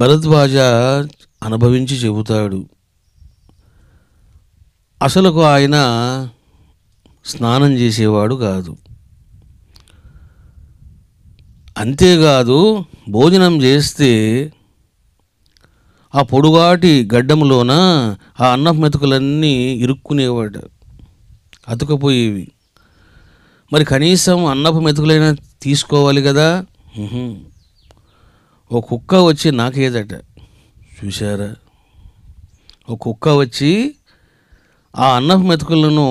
భరద్వాజ అనుభవించి చెబుతాడు అసలుకు ఆయన స్నానం చేసేవాడు కాదు అంతేకాదు భోజనం చేస్తే ఆ పొడుగాటి గడ్డంలోన ఆ అన్న మెతుకులన్నీ ఇరుక్కునేవాడు అతుకపోయేవి మరి కనీసం అన్నపు మెతుకులైనా తీసుకోవాలి కదా ఓ కుక్క వచ్చి నాకేదట చూశారా ఓ కుక్క వచ్చి ఆ అన్నం మెతుకులను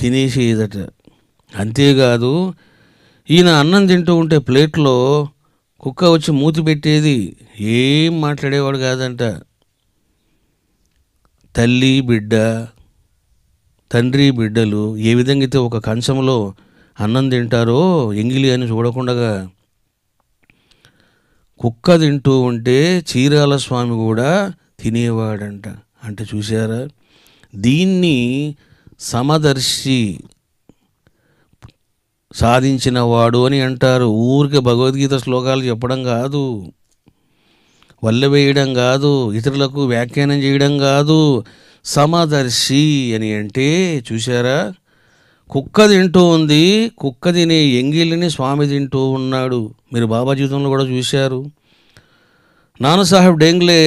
తినేసేదట అంతేకాదు ఈయన అన్నం తింటూ ఉంటే ప్లేట్లో కుక్క వచ్చి మూతి పెట్టేది ఏం మాట్లాడేవాడు కాదంట తల్లి బిడ్డ తండ్రి బిడ్డలు ఏ విధంగా అయితే ఒక కంచంలో అన్నం తింటారో ఎంగిలి అని చూడకుండా కుక్క తింటూ ఉంటే చీరాల స్వామి కూడా తినేవాడంట అంటే చూసారా దీన్ని సమదర్శి సాధించినవాడు అని అంటారు ఊరికి భగవద్గీత శ్లోకాలు చెప్పడం కాదు వల్ల వేయడం కాదు ఇతరులకు వ్యాఖ్యానం చేయడం కాదు సమదర్శి అని అంటే చూసారా కుక్క తింటూ ఉంది కుక్క తినే ఎంగిలిని స్వామి తింటూ ఉన్నాడు మీరు బాబా జీవితంలో కూడా చూశారు నానసాహెబ్ డెంగ్లే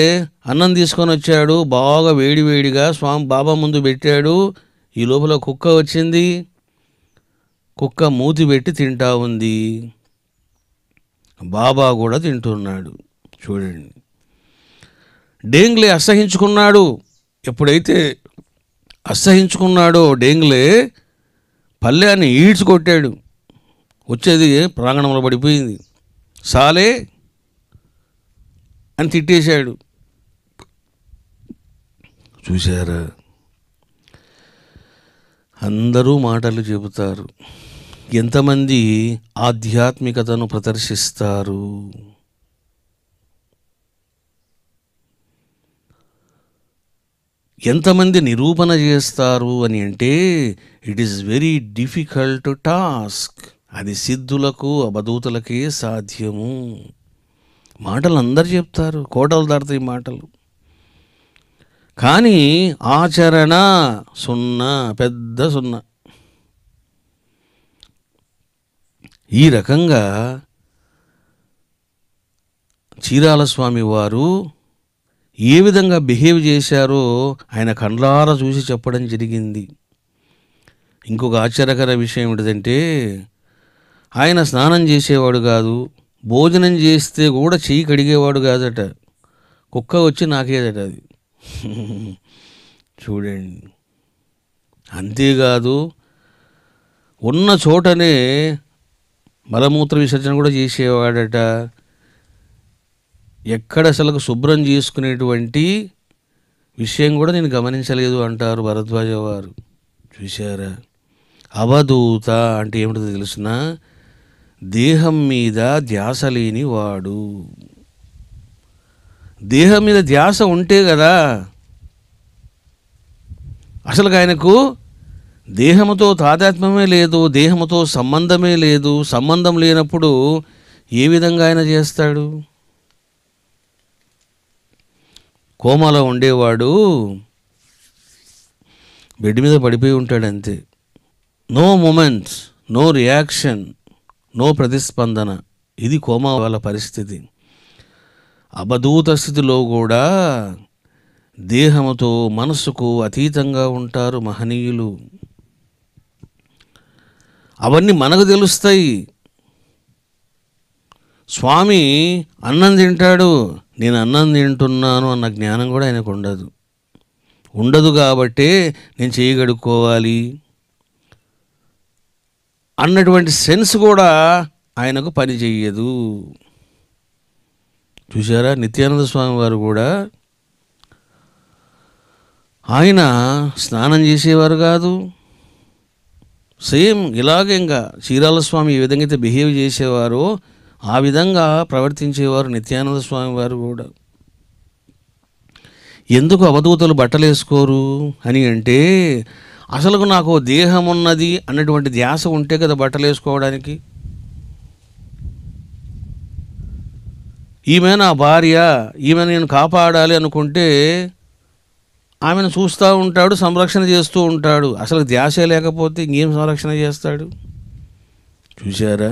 అన్నం తీసుకొని వచ్చాడు బాగా వేడివేడిగా స్వామి బాబా ముందు పెట్టాడు ఈ లోపల కుక్క వచ్చింది కుక్క మూతి పెట్టి తింటా ఉంది బాబా కూడా తింటున్నాడు చూడండి డేంగ్లే అసహించుకున్నాడు ఎప్పుడైతే అసహించుకున్నాడో డేంగ్లే పల్లెని ఈడ్చి కొట్టాడు వచ్చేది ప్రాంగణంలో పడిపోయింది సాలే అని తిట్టేశాడు చూశారా అందరూ మాటలు చెబుతారు ఎంతమంది ఆధ్యాత్మికతను ప్రదర్శిస్తారు ఎంతమంది నిరూపణ చేస్తారు అని అంటే it is very difficult task అది సిద్ధులకు అబదూతులకే సాధ్యము మాటలు అందరు చెప్తారు కోటలు దాడతాయి మాటలు కానీ ఆచరణ సున్నా పెద్ద సున్నా ఈ రకంగా చీరాల స్వామి వారు ఏ విధంగా బిహేవ్ చేశారో ఆయన కండ్లార చూసి చెప్పడం జరిగింది ఇంకొక ఆశ్చర్యకర విషయం ఏంటంటే ఆయన స్నానం చేసేవాడు కాదు భోజనం చేస్తే కూడా చెయ్యి కడిగేవాడు కాదట కుక్క వచ్చి నాకేదట అది చూడండి అంతేకాదు ఉన్న చోటనే మలమూత్ర విసర్జన కూడా చేసేవాడట ఎక్కడ అసలు శుభ్రం చేసుకునేటువంటి విషయం కూడా నేను గమనించలేదు అంటారు భరద్వాజ వారు చూశారా అవధూత అంటే ఏమిటో తెలిసిన దేహం మీద ధ్యాస లేనివాడు దేహం మీద ధ్యాస ఉంటే కదా అసలు ఆయనకు దేహముతో తాదాత్మ్యమే లేదు దేహముతో సంబంధమే లేదు సంబంధం లేనప్పుడు ఏ విధంగా ఆయన చేస్తాడు కోమాలో ఉండేవాడు బెడ్ మీద పడిపోయి ఉంటాడు అంతే no moments no reaction no ప్రతిస్పందన ఇది కోమా వాళ్ళ పరిస్థితి అబధూత స్థితిలో కూడా దేహముతో మనసుకు అతీతంగా ఉంటారు మహనీయులు అవన్నీ మనకు తెలుస్తాయి స్వామి అన్నం తింటాడు నేను అన్నం తింటున్నాను అన్న జ్ఞానం కూడా ఆయనకు ఉండదు ఉండదు కాబట్టే నేను చేయగడుక్కోవాలి అన్నటువంటి సెన్స్ కూడా ఆయనకు పని చూసారా నిత్యానంద స్వామి వారు కూడా ఆయన స్నానం చేసేవారు కాదు సేమ్ ఇలాగే ఇంకా చీరాల స్వామి ఏ విధంగా అయితే బిహేవ్ చేసేవారో ఆ విధంగా ప్రవర్తించేవారు నిత్యానంద స్వామి వారు కూడా ఎందుకు అవధూతలు బట్టలేసుకోరు అని అంటే అసలుకు నాకు దేహం ఉన్నది అన్నటువంటి ధ్యాస ఉంటే కదా బట్టలేసుకోవడానికి ఈమె నా భార్య ఈమె నేను కాపాడాలి అనుకుంటే ఆమెను చూస్తూ ఉంటాడు సంరక్షణ చేస్తూ ఉంటాడు అసలు ధ్యాసే లేకపోతే ఇంకేం సంరక్షణ చేస్తాడు చూసారా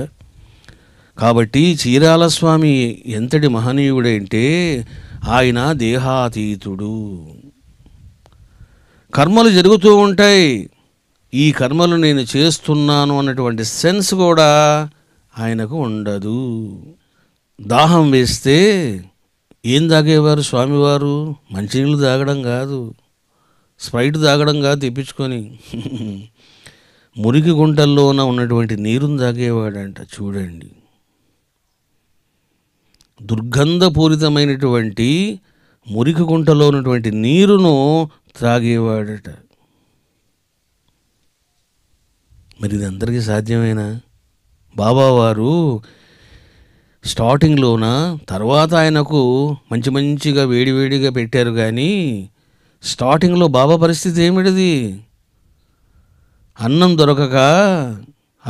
కాబట్టి చీరాల స్వామి ఎంతటి మహనీయుడంటే ఆయన దేహాతీతుడు కర్మలు జరుగుతూ ఉంటాయి ఈ కర్మలు నేను చేస్తున్నాను అన్నటువంటి సెన్స్ కూడా ఆయనకు ఉండదు దాహం వేస్తే ఏం తాగేవారు స్వామివారు మంచినీళ్ళు తాగడం కాదు స్ప్రైట్ తాగడం కాదు తెప్పించుకొని మురికి గుంటల్లోన ఉన్నటువంటి నీరుని తాగేవాడంట చూడండి దుర్గంధపూరితమైనటువంటి మురికి గుంటలో ఉన్నటువంటి నీరును త్రాగేవాడట మరి ఇది అందరికీ సాధ్యమేనా బాబావారు స్టార్టింగ్లోన తర్వాత ఆయనకు మంచి మంచిగా వేడివేడిగా పెట్టారు కానీ స్టార్టింగ్లో బాబా పరిస్థితి ఏమిటిది అన్నం దొరకక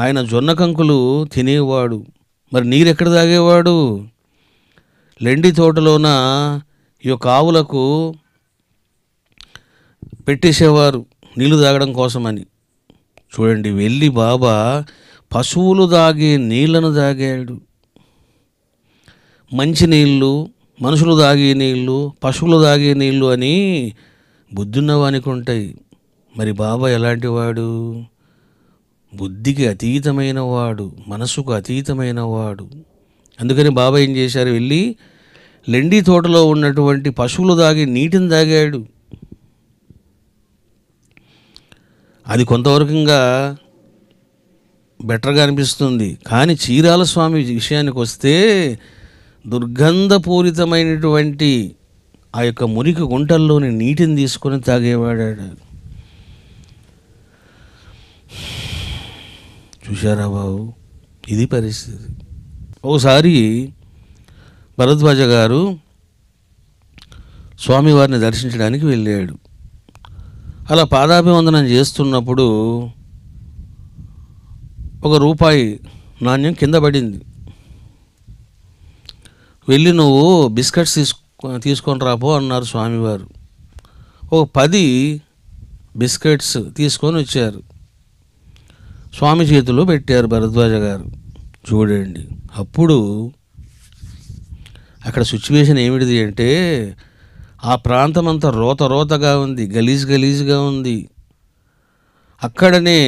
ఆయన జొన్న కంకులు తినేవాడు మరి నీరెక్కడ తాగేవాడు లెండి తోటలోన ఈ యొక్క ఆవులకు పెట్టేసేవారు నీళ్లు తాగడం కోసమని చూడండి వెళ్ళి బాబా పశువులు తాగే నీళ్లను తాగాడు మంచి నీళ్ళు మనుషులు తాగే నీళ్ళు పశువులు తాగే నీళ్ళు అని బుద్ధున్నవానికి ఉంటాయి మరి బాబా ఎలాంటి వాడు బుద్ధికి అతీతమైన వాడు మనసుకు అతీతమైన వాడు అందుకని బాబా ఏం చేశారు వెళ్ళి లెండి తోటలో ఉన్నటువంటి పశువులు దాగి నీటిని తాగాడు అది కొంతవరకుగా బెటర్గా అనిపిస్తుంది కానీ చీరాల స్వామి విషయానికి వస్తే దుర్గంధపూరితమైనటువంటి ఆ యొక్క మురికి గుంటల్లోని నీటిని తీసుకొని తాగేవాడాడు చూశారా బాబు ఇది పరిస్థితి ఒకసారి భరద్వాజ గారు స్వామివారిని దర్శించడానికి వెళ్ళాడు అలా పాదాభివందనం చేస్తున్నప్పుడు ఒక రూపాయి నాణ్యం కింద పడింది వెళ్ళి నువ్వు బిస్కెట్స్ తీసుకో తీసుకొని రాపో అన్నారు స్వామివారు ఒక పది బిస్కెట్స్ తీసుకొని వచ్చారు స్వామి చేతిలో పెట్టారు భరద్వాజ గారు చూడండి అప్పుడు అక్కడ సిచ్యువేషన్ ఏమిటిది అంటే ఆ ప్రాంతం అంతా రోత రోతగా ఉంది గలీజ్ గలీజ్గా ఉంది అక్కడనే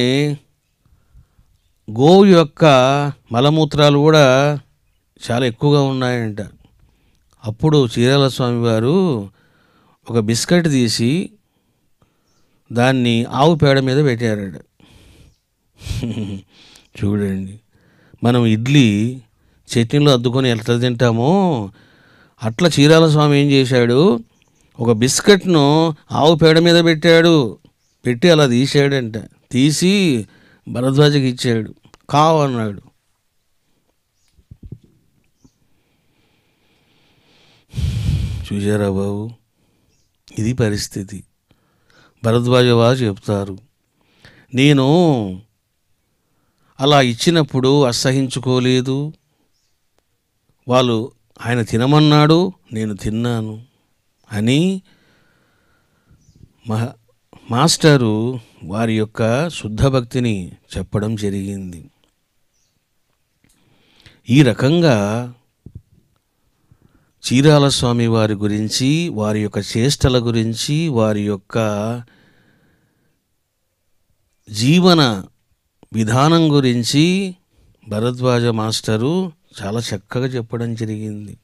గోవు యొక్క మలమూత్రాలు కూడా చాలా ఎక్కువగా ఉన్నాయంట అప్పుడు చీరాల స్వామి వారు ఒక బిస్కెట్ తీసి దాన్ని ఆవు పేడ మీద పెట్టారట చూడండి మనం ఇడ్లీ చట్నీలో అద్దుకొని ఎట్లా తింటామో అట్లా చీరాల స్వామి ఏం చేశాడు ఒక బిస్కెట్ను ఆవు పేడ మీద పెట్టాడు పెట్టి అలా తీసాడంట తీసి భరద్వాజకి ఇచ్చాడు కావు అన్నాడు చూసారా బాబు ఇది పరిస్థితి భరద్వాజ వారు చెప్తారు నేను అలా ఇచ్చినప్పుడు అసహించుకోలేదు వాళ్ళు ఆయన తినమన్నాడు నేను తిన్నాను అని మాస్టరు వారి యొక్క శుద్ధ భక్తిని చెప్పడం జరిగింది ఈ రకంగా చీరాల స్వామి వారి గురించి వారి యొక్క చేష్టల గురించి వారి యొక్క జీవన విధానం గురించి భరద్వాజ మాస్టరు చాలా చక్కగా చెప్పడం జరిగింది